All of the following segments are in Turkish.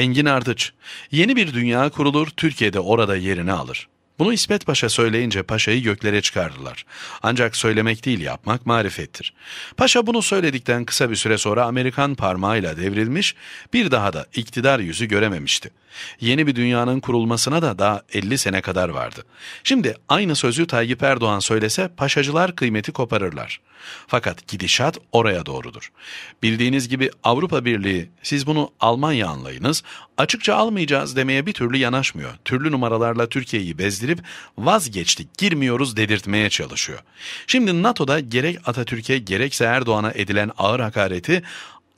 Engin Ardıç. Yeni bir dünya kurulur, Türkiye'de orada yerini alır. Bunu İsmet Paşa söyleyince paşayı göklere çıkardılar. Ancak söylemek değil yapmak marifettir. Paşa bunu söyledikten kısa bir süre sonra Amerikan parmağıyla devrilmiş, bir daha da iktidar yüzü görememişti. Yeni bir dünyanın kurulmasına da daha 50 sene kadar vardı. Şimdi aynı sözü Tayyip Erdoğan söylese paşacılar kıymeti koparırlar. Fakat gidişat oraya doğrudur. Bildiğiniz gibi Avrupa Birliği siz bunu Almanya anlayınız, açıkça almayacağız demeye bir türlü yanaşmıyor. Türlü numaralarla Türkiye'yi bezdirip değiştirip vazgeçtik girmiyoruz dedirtmeye çalışıyor. Şimdi NATO'da gerek Atatürk'e gerekse Erdoğan'a edilen ağır hakareti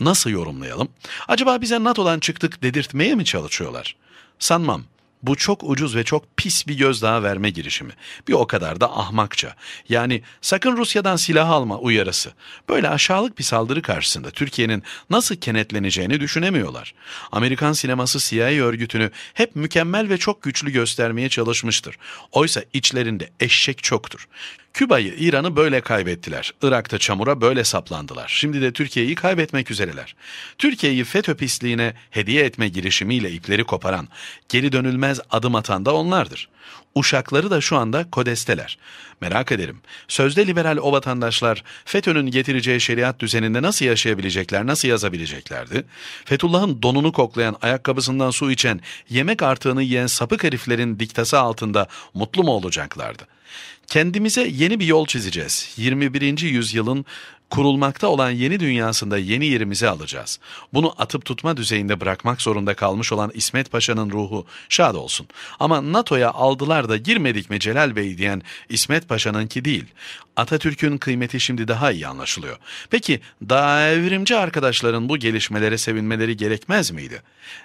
nasıl yorumlayalım? Acaba bize NATO'dan çıktık dedirtmeye mi çalışıyorlar? Sanmam. Bu çok ucuz ve çok pis bir gözdağı verme girişimi. Bir o kadar da ahmakça. Yani sakın Rusya'dan silah alma uyarısı. Böyle aşağılık bir saldırı karşısında Türkiye'nin nasıl kenetleneceğini düşünemiyorlar. Amerikan sineması CIA örgütünü hep mükemmel ve çok güçlü göstermeye çalışmıştır. Oysa içlerinde eşek çoktur. Küba'yı, İran'ı böyle kaybettiler. Irak'ta çamura böyle saplandılar. Şimdi de Türkiye'yi kaybetmek üzereler. Türkiye'yi FETÖ pisliğine hediye etme girişimiyle ipleri koparan, geri dönülmez görünmez adım atan da onlardır. Uşakları da şu anda kodesteler. Merak ederim. Sözde liberal o vatandaşlar FETÖ'nün getireceği şeriat düzeninde nasıl yaşayabilecekler, nasıl yazabileceklerdi? Fetullah'ın donunu koklayan, ayakkabısından su içen, yemek artığını yiyen sapık heriflerin diktası altında mutlu mu olacaklardı?'' Kendimize yeni bir yol çizeceğiz. 21. yüzyılın kurulmakta olan yeni dünyasında yeni yerimizi alacağız. Bunu atıp tutma düzeyinde bırakmak zorunda kalmış olan İsmet Paşa'nın ruhu şad olsun. Ama NATO'ya aldılar da girmedik mi Celal Bey diyen İsmet Paşa'nınki değil. Atatürk'ün kıymeti şimdi daha iyi anlaşılıyor. Peki daha arkadaşların bu gelişmelere sevinmeleri gerekmez miydi?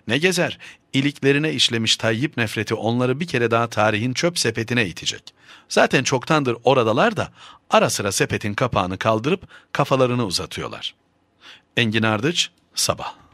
Ne gezer, iliklerine işlemiş Tayyip nefreti onları bir kere daha tarihin çöp sepetine itecek. Zaten çoktandır oradalar da ara sıra sepetin kapağını kaldırıp kafalarını uzatıyorlar. Engin Ardıç, Sabah